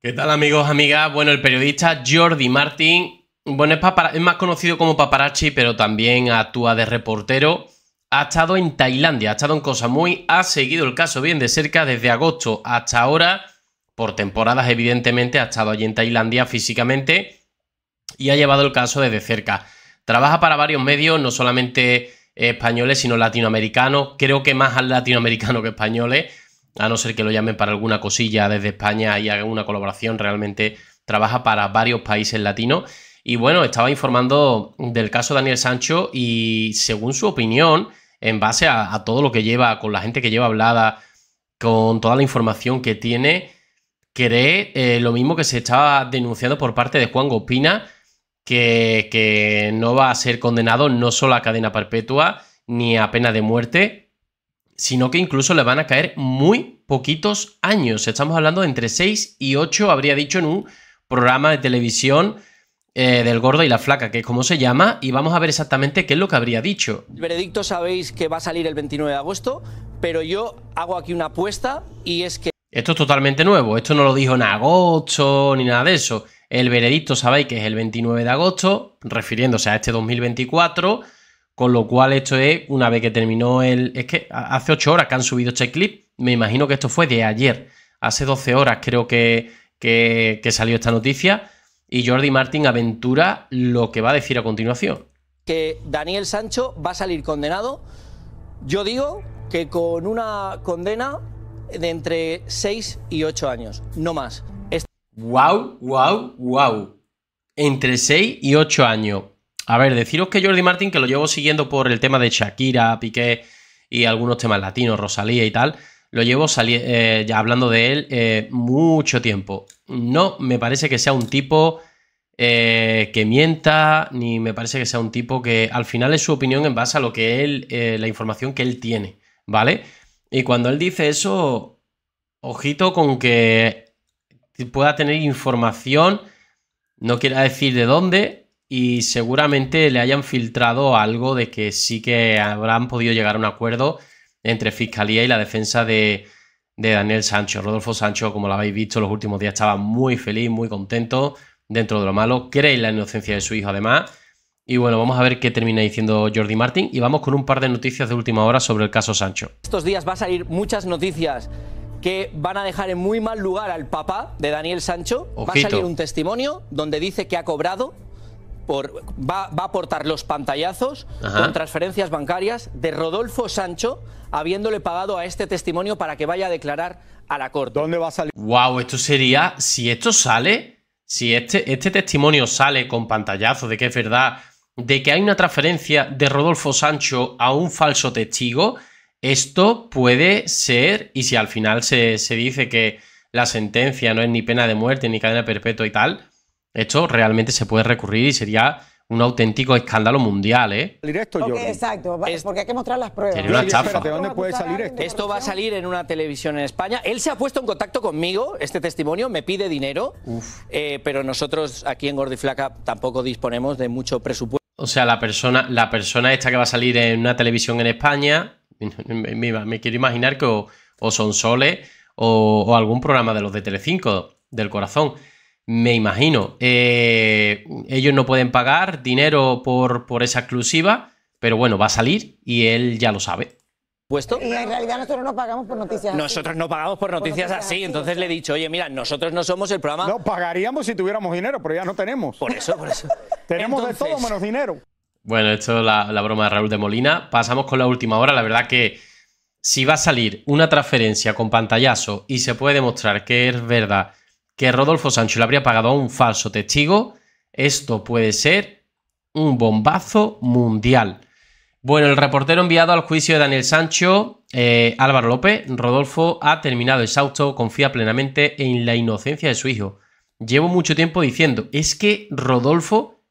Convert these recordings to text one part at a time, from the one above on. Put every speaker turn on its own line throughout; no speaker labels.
¿Qué tal amigos, amigas? Bueno, el periodista Jordi Martín, bueno, es, más conocido como paparazzi, pero también actúa de reportero. Ha estado en Tailandia, ha estado en Muy, ha seguido el caso bien de cerca desde agosto hasta ahora, por temporadas evidentemente, ha estado allí en Tailandia físicamente y ha llevado el caso desde cerca. Trabaja para varios medios, no solamente españoles, sino latinoamericanos, creo que más al latinoamericano que españoles, a no ser que lo llamen para alguna cosilla desde España y haga una colaboración, realmente trabaja para varios países latinos. Y bueno, estaba informando del caso Daniel Sancho y según su opinión, en base a, todo lo que lleva, con la gente que lleva hablada, con toda la información que tiene, cree eh, lo mismo que se estaba denunciando por parte de Juan Gopina, que, que no va a ser condenado no solo a cadena perpetua ni a pena de muerte, sino que incluso le van a caer muy poquitos años. Estamos hablando de entre 6 y 8, habría dicho en un programa de televisión eh, del gordo y la flaca, que es como se llama, y vamos a ver exactamente qué es lo que habría dicho.
El veredicto sabéis que va a salir el 29 de agosto, pero yo hago aquí una apuesta y es que...
Esto es totalmente nuevo, esto no lo dijo en agosto ni nada de eso. El veredicto sabéis que es el 29 de agosto, refiriéndose a este 2024 con lo cual, esto es, una vez que terminó el. Es que hace 8 horas que han subido este clip. Me imagino que esto fue de ayer. Hace 12 horas creo que, que, salió esta noticia. Y Jordi Martín aventura lo que va a decir a continuación.
Que Daniel Sancho va a salir condenado. Yo digo que con una condena de entre 6 y 8 años, no más.
Wow, wow, wow. Entre 6 y 8 años. A ver, deciros que Jordi Martín, que lo llevo siguiendo por el tema de Shakira, Piqué y algunos temas latinos, Rosalía y tal, lo llevo eh, ya hablando de él eh, mucho tiempo. No me parece que sea un tipo eh, que mienta, ni me parece que sea un tipo que al final es su opinión en base a lo que él, la información que él tiene, ¿vale? Y cuando él dice eso, ojito con que pueda tener información, no quiera decir de dónde, y seguramente le hayan filtrado algo de que sí que habrán podido llegar a un acuerdo entre Fiscalía y la defensa de, Daniel Sancho. Rodolfo Sancho, como lo habéis visto, los últimos días estaba muy feliz, muy contento dentro de lo malo. Cree en la inocencia de su hijo, además. Y bueno, vamos a ver qué termina diciendo Jordi Martín y vamos con un par de noticias de última hora sobre el caso Sancho.
Estos días va a salir muchas noticias que van a dejar en muy mal lugar al papá de Daniel Sancho. Va a salir un testimonio donde dice que ha cobrado va, a aportar los pantallazos con transferencias bancarias de Rodolfo Sancho, habiéndole pagado a este testimonio para que vaya a declarar a la corte. ¿Dónde va a salir?
Wow, esto sería, si esto sale, si este, este testimonio sale con pantallazo de que es verdad, de que hay una transferencia de Rodolfo Sancho a un falso testigo, esto puede ser, y si al final se, se dice que la sentencia no es ni pena de muerte ni cadena perpetua y tal, esto realmente se puede recurrir y sería un auténtico escándalo mundial, ¿eh?
Esto, exacto, porque hay que mostrar las pruebas. Sería esto? va a salir en una televisión en España. Él se ha puesto en contacto conmigo, este testimonio, me pide dinero, eh, pero nosotros aquí en Gordiflaca tampoco disponemos de
mucho presupuesto. O sea, la persona, la persona esta que va a salir en una televisión en España, me, quiero imaginar que o, son Sole o, o algún programa de los de Telecinco, del corazón. Me imagino. Eh, ellos no pueden pagar dinero por, por esa exclusiva, pero bueno, va a salir y él ya lo sabe.
Puesto. Y en realidad nosotros no pagamos por noticias Nosotros no pagamos por noticias, así,
entonces le he dicho,
oye, mira, nosotros no somos el programa... No, pagaríamos si tuviéramos dinero, pero ya no tenemos. Por eso, por eso. tenemos de todo menos dinero.
Bueno, esto es la, la, broma de Raúl de Molina. Pasamos con la última hora. La verdad que si va a salir una transferencia con pantallazo y se puede demostrar que es verdad que Rodolfo Sancho le habría pagado a un falso testigo, esto puede ser un bombazo mundial. Bueno, el reportero enviado al juicio de Daniel Sancho, eh, Álvaro López, Rodolfo ha terminado exhausto, confía plenamente en la inocencia de su hijo. Llevo mucho tiempo diciendo, es que Rodolfo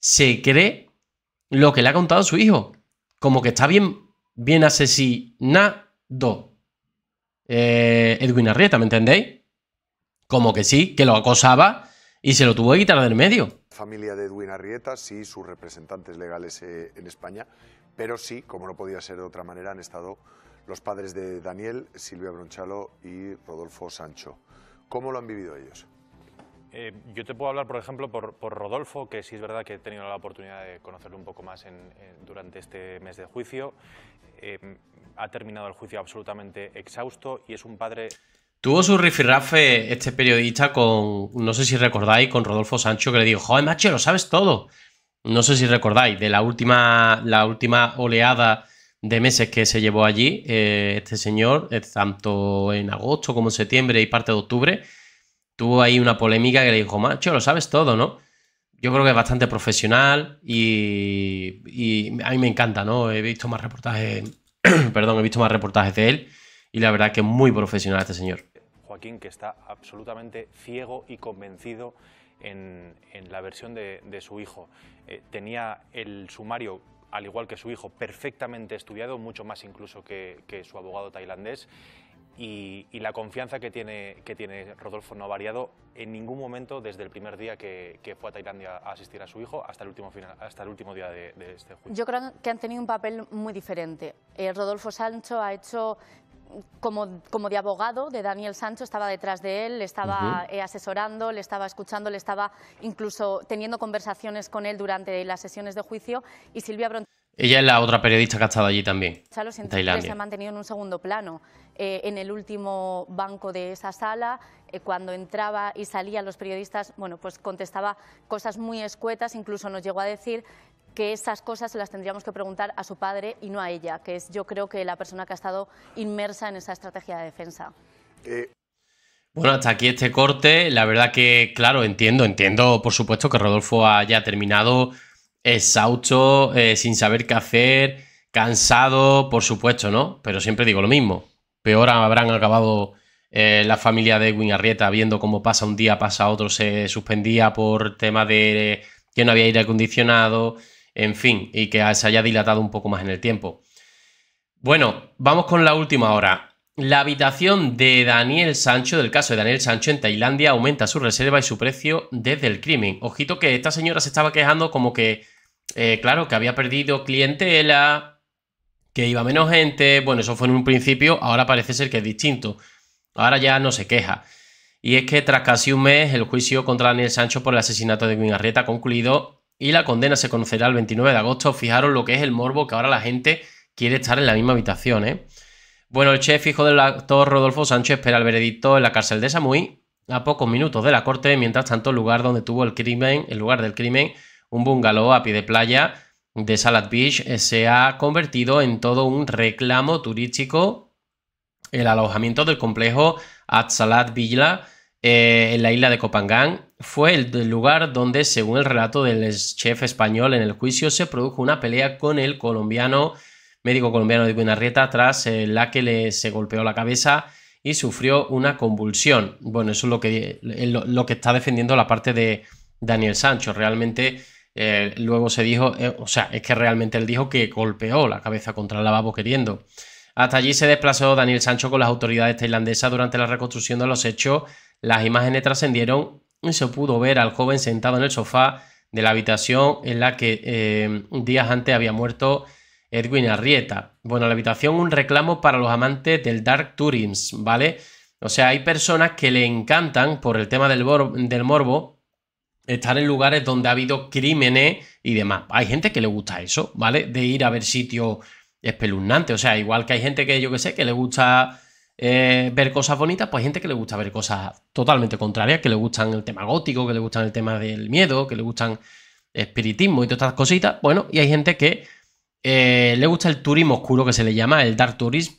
se cree lo que le ha contado su hijo, como que está bien, bien asesinado. Eh, Edwin Arrieta, ¿me entendéis? como que sí, que lo acosaba y se lo tuvo que quitar del medio. familia de Edwin Arrieta, sí, sus representantes legales eh, en España, pero sí, como no podía ser de otra manera, han estado los padres de Daniel, Silvia Bronchalo y Rodolfo Sancho. ¿Cómo lo han vivido ellos? Eh, yo te puedo hablar, por ejemplo, por, Rodolfo, que sí es verdad que he tenido la oportunidad de conocerlo un poco más durante este mes de juicio. Eh, ha terminado el juicio absolutamente exhausto y es un padre Tuvo su rifirrafe este periodista con, no sé si recordáis, con Rodolfo Sancho, que le dijo, joder, macho, lo sabes todo. No sé si recordáis, de la última, la última oleada de meses que se llevó allí eh, este señor, eh, tanto en agosto como en septiembre y parte de octubre, tuvo ahí una polémica que le dijo, macho, lo sabes todo, ¿no? Yo creo que es bastante profesional y, a mí me encanta, ¿no? He visto más reportajes, perdón, he visto más reportajes de él y la verdad que es muy profesional este señor. Joaquín, que está absolutamente ciego y convencido en, en la versión de, su hijo. Eh, tenía el sumario al igual que su hijo, perfectamente estudiado, mucho más incluso que, que su abogado tailandés. Y, la confianza que tiene, que tiene Rodolfo no ha variado en ningún momento desde el primer día que, fue a Tailandia a asistir a su hijo hasta el último, final, hasta el último día de, este juicio.
Yo creo que han tenido un papel muy diferente. Eh, Rodolfo Sancho ha hecho como, como, de abogado de Daniel Sancho, estaba detrás de él, le estaba eh, asesorando, le estaba escuchando, le estaba incluso teniendo conversaciones con él durante las sesiones de juicio. Y Silvia Bronte.
Ella es la otra periodista que ha estado allí también. se ha
mantenido en un segundo plano. Eh, en el último banco de esa sala, eh, cuando entraba y salía los periodistas, bueno, pues contestaba cosas muy escuetas, incluso nos llegó a decir que esas cosas se las tendríamos que preguntar a su padre y no a ella, que es yo creo que la persona que ha estado inmersa en esa estrategia de defensa.
Eh, bueno, hasta aquí este corte. La verdad que, claro, entiendo, entiendo, por supuesto, que Rodolfo haya terminado exhausto, eh, sin saber qué hacer, cansado, por supuesto, ¿no? Pero siempre digo lo mismo. Peor habrán acabado eh, la familia de Edwin Arrieta viendo cómo pasa un día, pasa otro, se suspendía por tema de que no había aire acondicionado, en fin, y que se haya dilatado un poco más en el tiempo. Bueno, vamos con la última hora. La habitación de Daniel Sancho, del caso de Daniel Sancho en Tailandia, aumenta su reserva y su precio desde el crimen. Ojito que esta señora se estaba quejando como que, eh, claro, que había perdido clientela, que iba menos gente. Bueno, eso fue en un principio, ahora parece ser que es distinto. Ahora ya no se queja. Y es que tras casi un mes, el juicio contra Daniel Sancho por el asesinato de Guinarreta ha concluido y la condena se conocerá el 29 de agosto. Fijaros lo que es el morbo que ahora la gente quiere estar en la misma habitación, ¿eh? Bueno, el chef hijo del actor Rodolfo Sánchez espera el veredicto en la cárcel de Samui a pocos minutos de la corte, mientras tanto el lugar donde tuvo el crimen, el lugar del crimen, un bungalow a pie de playa de Salad Beach eh, se ha convertido en todo un reclamo turístico. El alojamiento del complejo At salad Villa eh, en la isla de Copangán fue el lugar donde, según el relato del chef español en el juicio, se produjo una pelea con el colombiano, médico colombiano de Arrieta tras eh, la que le, se golpeó la cabeza y sufrió una convulsión. Bueno, eso es lo que, eh, lo, que está defendiendo la parte de Daniel Sancho. Realmente, luego se dijo, o sea, es que realmente él dijo que golpeó la cabeza contra el lavabo queriendo. Hasta allí se desplazó Daniel Sancho con las autoridades tailandesas durante la reconstrucción de los hechos las imágenes trascendieron y se pudo ver al joven sentado en el sofá de la habitación en la que eh, días antes había muerto Edwin Arrieta. Bueno, la habitación un reclamo para los amantes del Dark Tourism, ¿vale? O sea, hay personas que le encantan por el tema del, del morbo estar en lugares donde ha habido crímenes y demás. Hay gente que le gusta eso, ¿vale? De ir a ver sitios espeluznantes. O sea, igual que hay gente que yo que sé, que le gusta eh, ver cosas bonitas, pues hay gente que le gusta ver cosas totalmente contrarias, que le gustan el tema gótico, que le gustan el tema del miedo, que le gustan espiritismo y todas estas cositas. Bueno, y hay gente que eh, le gusta el turismo oscuro que se le llama, el dark tourism.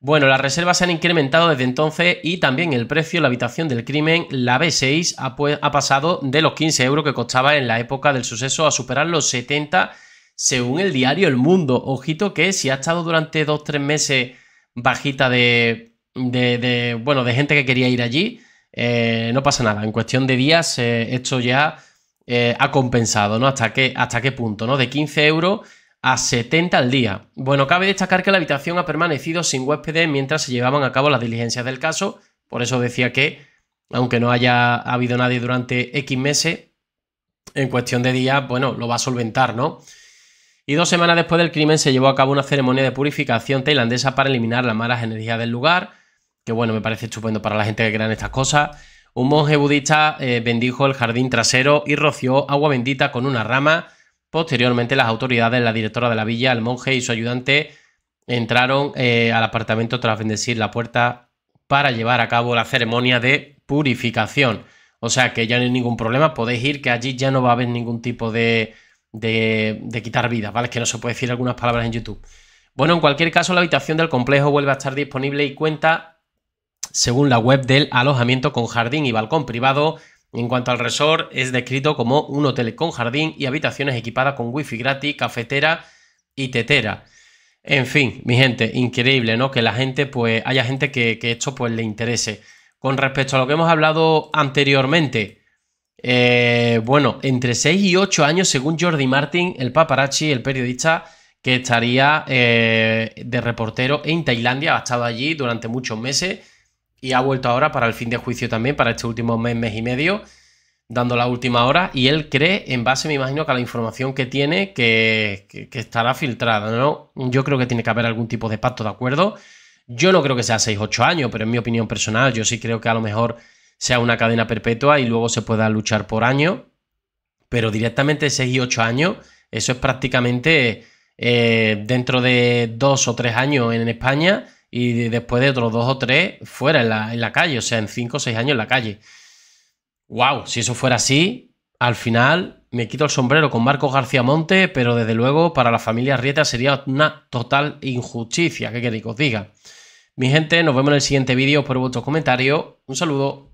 Bueno, las reservas se han incrementado desde entonces y también el precio, la habitación del crimen, la B6 ha, ha pasado de los 15 euros que costaba en la época del suceso a superar los 70 según el diario El Mundo. Ojito que si ha estado durante 2-3 meses bajita de, de, bueno, de gente que quería ir allí. Eh, no pasa nada. En cuestión de días, eh, esto ya eh, ha compensado, ¿no? ¿Hasta qué, ¿Hasta qué punto, no? De 15 euros a 70 al día. Bueno, cabe destacar que la habitación ha permanecido sin huéspedes mientras se llevaban a cabo las diligencias del caso. Por eso decía que, aunque no haya habido nadie durante X meses, en cuestión de días, bueno, lo va a solventar, ¿no? Y dos semanas después del crimen se llevó a cabo una ceremonia de purificación tailandesa para eliminar las malas energías del lugar que bueno, me parece estupendo para la gente que crean estas cosas. Un monje budista eh, bendijo el jardín trasero y roció agua bendita con una rama. Posteriormente, las autoridades, la directora de la villa, el monje y su ayudante entraron eh, al apartamento tras bendecir la puerta para llevar a cabo la ceremonia de purificación. O sea que ya no hay ningún problema, podéis ir, que allí ya no va a haber ningún tipo de, de, de quitar vida, ¿vale? Es que no se puede decir algunas palabras en YouTube. Bueno, en cualquier caso, la habitación del complejo vuelve a estar disponible y cuenta según la web del alojamiento con jardín y balcón privado. En cuanto al resort, es descrito como un hotel con jardín y habitaciones equipadas con wifi gratis, cafetera y tetera. En fin, mi gente, increíble, ¿no? Que la gente, pues, haya gente que, esto, pues, le interese. Con respecto a lo que hemos hablado anteriormente, eh, bueno, entre 6 y 8 años, según Jordi Martin, el paparazzi, el periodista que estaría eh, de reportero en Tailandia, ha estado allí durante muchos meses y ha vuelto ahora para el fin de juicio también, para este último mes, mes y medio, dando la última hora. Y él cree, en base, me imagino, que a la información que tiene, que, estará filtrada, ¿no? Yo creo que tiene que haber algún tipo de pacto de acuerdo. Yo no creo que sea 6-8 años, pero en mi opinión personal, yo sí creo que a lo mejor sea una cadena perpetua y luego se pueda luchar por año. Pero directamente 6 y 8 años, eso es prácticamente eh, dentro de 2 o 3 años en España y después de otros dos o tres fuera en la, calle, o sea, en cinco o seis años en la calle. ¡Wow! Si eso fuera así, al final me quito el sombrero con Marcos García Monte, pero desde luego para la familia Rieta sería una total injusticia, ¿qué queréis que os diga? Mi gente, nos vemos en el siguiente vídeo, por vuestros comentarios, un saludo.